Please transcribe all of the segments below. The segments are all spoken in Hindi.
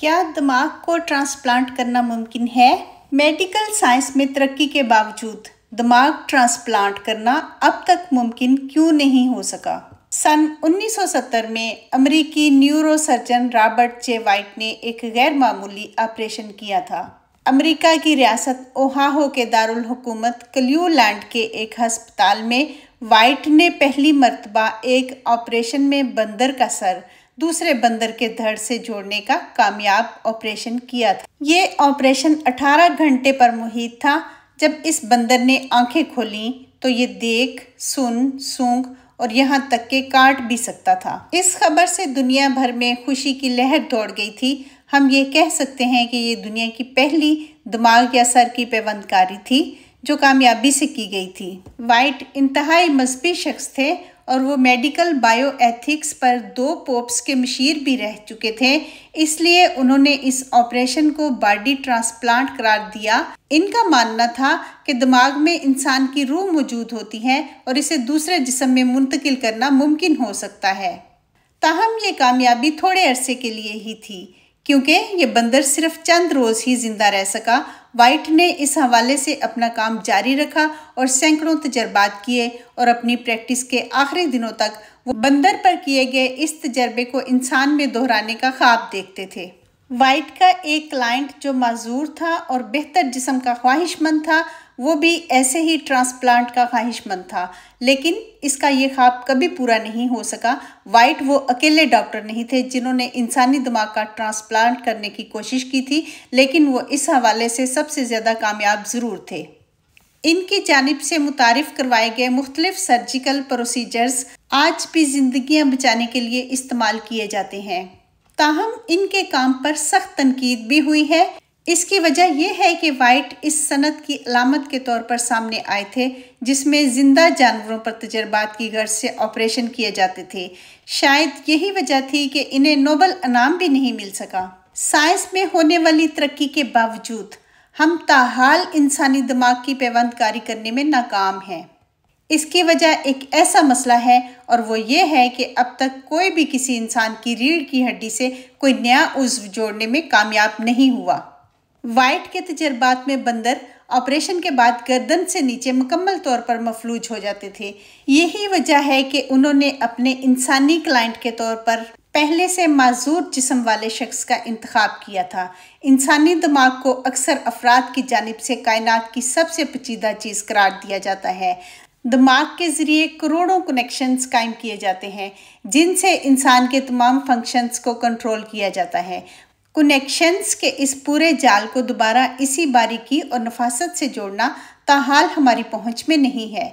क्या दिमाग को ट्रांसप्लांट करना मुमकिन है मेडिकल साइंस में तरक्की के बावजूद दिमाग ट्रांसप्लांट करना अब तक मुमकिन क्यों नहीं हो सका सन 1970 में अमेरिकी न्यूरोसर्जन रॉबर्ट जे वाइट ने एक गैर मामूली ऑपरेशन किया था अमेरिका की रियासत ओहाहो के दारुल हुकूमत क्ल्यूलैंड के एक अस्पताल में वाइट ने पहली मरतबा एक ऑपरेशन में बंदर का सर दूसरे बंदर के धड़ से जोड़ने का कामयाब ऑपरेशन किया था ये ऑपरेशन 18 घंटे पर मुहित था जब इस बंदर ने आंखें खोली तो ये देख सुन सूंग और यहाँ तक के काट भी सकता था इस खबर से दुनिया भर में खुशी की लहर दौड़ गई थी हम ये कह सकते हैं कि ये दुनिया की पहली दिमाग या सर की पैबंदकारी थी जो कामयाबी से की गई थी वाइट इंतहाई मजहबी शख्स थे और वो मेडिकल बायोएथिक्स पर दो पोप्स के मशीर भी रह चुके थे इसलिए उन्होंने इस ऑपरेशन को बॉडी ट्रांसप्लांट करार दिया इनका मानना था कि दिमाग में इंसान की रूह मौजूद होती है और इसे दूसरे जिसम में मुंतकिल करना मुमकिन हो सकता है ताहम ये कामयाबी थोड़े अरसे के लिए ही थी क्योंकि ये बंदर सिर्फ चंद रोज़ ही ज़िंदा रह सका वाइट ने इस हवाले से अपना काम जारी रखा और सैकड़ों तजर्बात किए और अपनी प्रैक्टिस के आखिरी दिनों तक वो बंदर पर किए गए इस तजर्बे को इंसान में दोहराने का ख्वाब देखते थे वाइट का एक क्लाइंट जो मज़ूर था और बेहतर जिसम का ख्वाहिशमंद था वो भी ऐसे ही ट्रांसप्लांट का ख्वाहिशमंद था लेकिन इसका ये ख्वाब कभी पूरा नहीं हो सका वाइट वो अकेले डॉक्टर नहीं थे जिन्होंने इंसानी दिमाग का ट्रांसप्लांट करने की कोशिश की थी लेकिन वो इस हवाले से सबसे ज़्यादा कामयाब ज़रूर थे इनकी जानब से मुतारफ़ करवाए गए मुख्तलिफ सर्जिकल प्रोसीजर्स आज भी ज़िंदियाँ बचाने के लिए इस्तेमाल किए जाते हैं ताहम इनके काम पर सख्त तनकीद भी हुई है इसकी वजह यह है कि वाइट इस सनत की अलामत के तौर पर सामने आए थे जिसमें ज़िंदा जानवरों पर तजर्बात की गर्ज से ऑपरेशन किए जाते थे शायद यही वजह थी कि इन्हें नोबल इनाम भी नहीं मिल सका साइंस में होने वाली तरक्की के बावजूद हम ताहाल इंसानी दिमाग की पैबंदकारी करने में नाकाम हैं इसकी वजह एक ऐसा मसला है और वो ये है कि अब तक कोई भी किसी इंसान की रीढ़ की हड्डी से कोई नया उज्व जोड़ने में कामयाब नहीं हुआ वाइट के तजर्बात में बंदर ऑपरेशन के बाद गर्दन से नीचे मुकम्मल तौर पर मफलूज हो जाते थे यही वजह है कि उन्होंने अपने इंसानी क्लाइंट के तौर पर पहले से माजूर जिसम वाले शख्स का इंतखब किया था इंसानी दिमाग को अक्सर अफराद की जानब से कायनात की सबसे पचीदा चीज़ करार दिया जाता है दिमाग के ज़रिए करोड़ों कनेक्शंस कायम किए जाते हैं जिनसे इंसान के तमाम फंक्शंस को कंट्रोल किया जाता है कनेक्शंस के इस पूरे जाल को दोबारा इसी बारीकी और नफासत से जोड़ना ताहाल हमारी पहुंच में नहीं है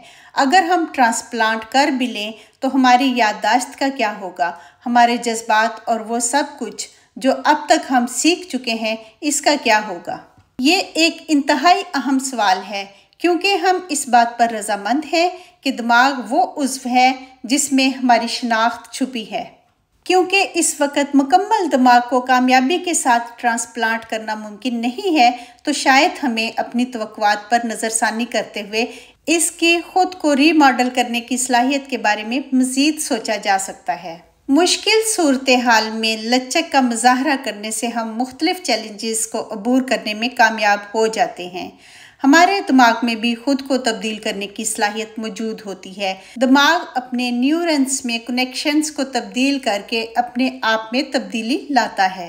अगर हम ट्रांसप्लांट कर भी लें तो हमारी याददाश्त का क्या होगा हमारे जज्बात और वो सब कुछ जो अब तक हम सीख चुके हैं इसका क्या होगा ये एक इंतहाई अहम सवाल है क्योंकि हम इस बात पर रजामंद हैं कि दिमाग वो उज्व है जिसमें हमारी शनाख्त छुपी है क्योंकि इस वक्त मुकम्मल दिमाग को कामयाबी के साथ ट्रांसप्लांट करना मुमकिन नहीं है तो शायद हमें अपनी तवक़ात पर नज़रसानी करते हुए इसके ख़ुद को रीमॉडल करने की सलाहियत के बारे में मज़ीद सोचा जा सकता है मुश्किल सूरत हाल में लचक का मुजाहरा करने से हम मुख्तलिफ चैलेंजेस को अबूर करने में कामयाब हो जाते हैं हमारे दिमाग में भी खुद को तब्दील करने की सलाहियत मौजूद होती है दिमाग अपने न्यूरन्स में कनेक्शंस को तब्दील करके अपने आप में तब्दीली लाता है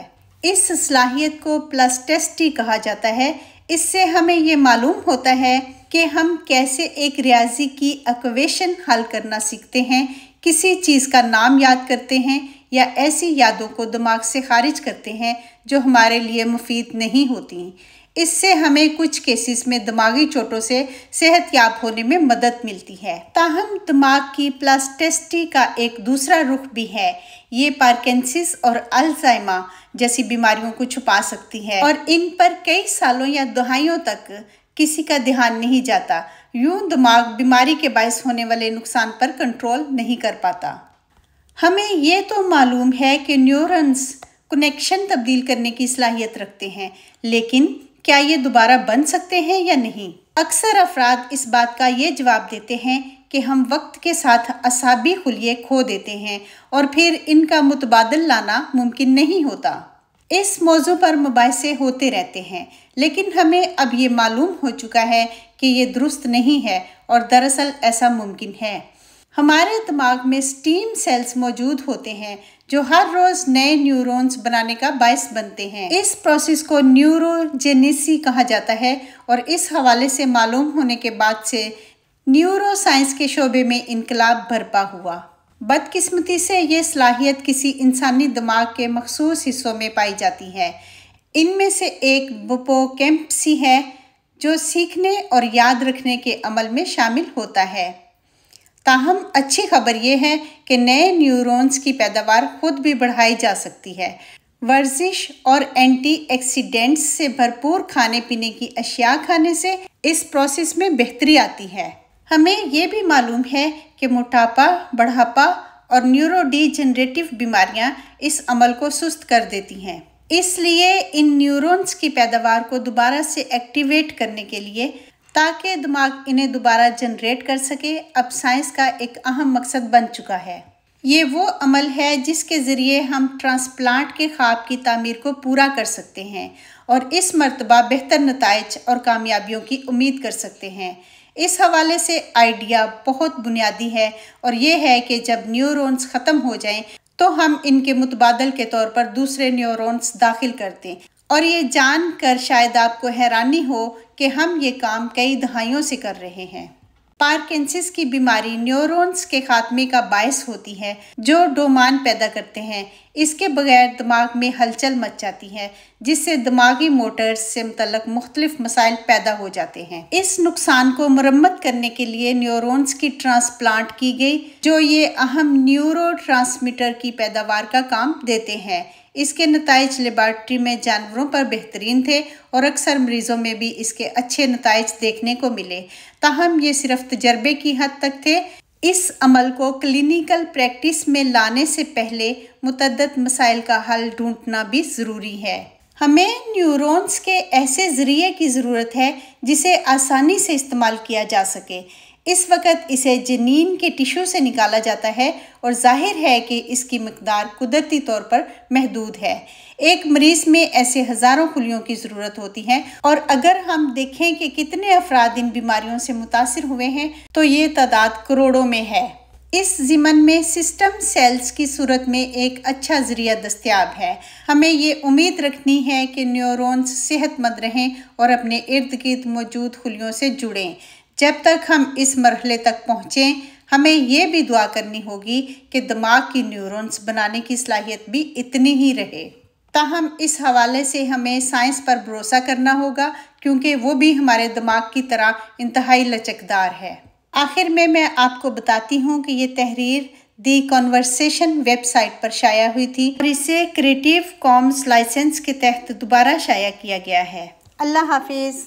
इस सलाहियत को प्लास्टेस्टी कहा जाता है इससे हमें ये मालूम होता है कि हम कैसे एक रियाजी की अक्वेशन हल करना सीखते हैं किसी चीज़ का नाम याद करते हैं या ऐसी यादों को दिमाग से खारिज करते हैं जो हमारे लिए मुफीद नहीं होती इससे हमें कुछ केसेस में दिमागी चोटों से याब होने में मदद मिलती है ताहम दिमाग की प्लास्टेस्टी का एक दूसरा रुख भी है ये पार्किंसिस और अल्जाइमा जैसी बीमारियों को छुपा सकती है और इन पर कई सालों या दहाइयों तक किसी का ध्यान नहीं जाता यूं दिमाग बीमारी के बायस होने वाले नुकसान पर कंट्रोल नहीं कर पाता हमें ये तो मालूम है कि न्यूरन्स कनेक्शन तब्दील करने की सलाहियत रखते हैं लेकिन क्या ये दोबारा बन सकते हैं या नहीं अक्सर अफराद इस बात का ये जवाब देते हैं कि हम वक्त के साथ असाबी खुलिए खो देते हैं और फिर इनका मुतबादल लाना मुमकिन नहीं होता इस मौजू पर मुबासे होते रहते हैं लेकिन हमें अब ये मालूम हो चुका है कि ये दुरुस्त नहीं है और दरअसल ऐसा मुमकिन है हमारे दिमाग में स्टीम सेल्स मौजूद होते हैं जो हर रोज नए न्यूरॉन्स बनाने का बायस बनते हैं इस प्रोसेस को न्यूरोजेनेसी कहा जाता है और इस हवाले से मालूम होने के बाद से न्यूरो साइंस के शोबे में इनकलाब भरपा हुआ बदकिस्मती से ये सलाहियत किसी इंसानी दिमाग के मखसूस हिस्सों में पाई जाती है इनमें से एक कैम्पसी है जो सीखने और याद रखने के अमल में शामिल होता है ताहम अच्छी खबर यह है कि नए न्यूरॉन्स की पैदावार खुद भी बढ़ाई जा सकती है वर्जिश और एंटी एक्सीडेंट्स से भरपूर खाने पीने की अशिया खाने से इस प्रोसेस में बेहतरी आती है हमें यह भी मालूम है कि मोटापा बढ़ापा और न्यूरोडीजनरेटिव बीमारियां इस अमल को सुस्त कर देती हैं इसलिए इन न्यूरॉन्स की पैदावार को दोबारा से एक्टिवेट करने के लिए ताकि दिमाग इन्हें दोबारा जनरेट कर सके अब साइंस का एक अहम मकसद बन चुका है ये वो अमल है जिसके ज़रिए हम ट्रांसप्लांट के ख्वाब की तमीर को पूरा कर सकते हैं और इस मरतबा बेहतर नतज और कामयाबियों की उम्मीद कर सकते हैं इस हवाले से आइडिया बहुत बुनियादी है और ये है कि जब न्यूरोन्स ख़त्म हो जाएं तो हम इनके मुतबादल के तौर पर दूसरे न्यूरोन्स दाखिल करते हैं और ये जान कर शायद आपको हैरानी हो कि हम ये काम कई दहाइयों से कर रहे हैं पार्किंसिस की बीमारी न्यूरॉन्स के खात्मे का बायस होती है जो डोमान पैदा करते हैं इसके बगैर दिमाग में हलचल मच जाती है जिससे दिमागी मोटर्स से मुतलक मुख्तलिफ मसाइल पैदा हो जाते हैं इस नुकसान को मरम्मत करने के लिए न्यूरॉन्स की ट्रांसप्लांट की गई जो ये अहम न्यूरो की पैदावार का काम देते हैं इसके नतज लेबार्ट्री में जानवरों पर बेहतरीन थे और अक्सर मरीज़ों में भी इसके अच्छे नतज देखने को मिले ताहम ये सिर्फ तजर्बे की हद तक थे इस अमल को क्लिनिकल प्रैक्टिस में लाने से पहले मुतद मसाइल का हल ढूंढना भी ज़रूरी है हमें न्यूरोन्स के ऐसे ज़रिए की ज़रूरत है जिसे आसानी से इस्तेमाल किया जा सके इस वक्त इसे जनीन के टिशू से निकाला जाता है और जाहिर है कि इसकी मकदार कुदरती तौर पर महदूद है एक मरीज में ऐसे हज़ारों खुलियों की ज़रूरत होती है और अगर हम देखें कि कितने अफराद इन बीमारियों से मुतासर हुए हैं तो ये तादाद करोड़ों में है इस ज़िमन में सिस्टम सेल्स की सूरत में एक अच्छा ज़रिया दस्तियाब है हमें ये उम्मीद रखनी है कि न्यूरॉन्स सेहतमंद रहें और अपने इर्द गिर्द मौजूद खुलियों से जुड़ें जब तक हम इस मरहले तक पहुँचें हमें यह भी दुआ करनी होगी कि दिमाग की न्यूरॉन्स बनाने की सलाहियत भी इतनी ही रहे ताहम इस हवाले से हमें साइंस पर भरोसा करना होगा क्योंकि वो भी हमारे दिमाग की तरह इंतहाई लचकदार है आखिर में मैं आपको बताती हूँ कि ये तहरीर दी कॉन्वर्सेशन वेबसाइट पर शाया हुई थी और इसे क्रिएटिव कॉम्स लाइसेंस के तहत दोबारा शाया किया गया है अल्लाह हाफिज़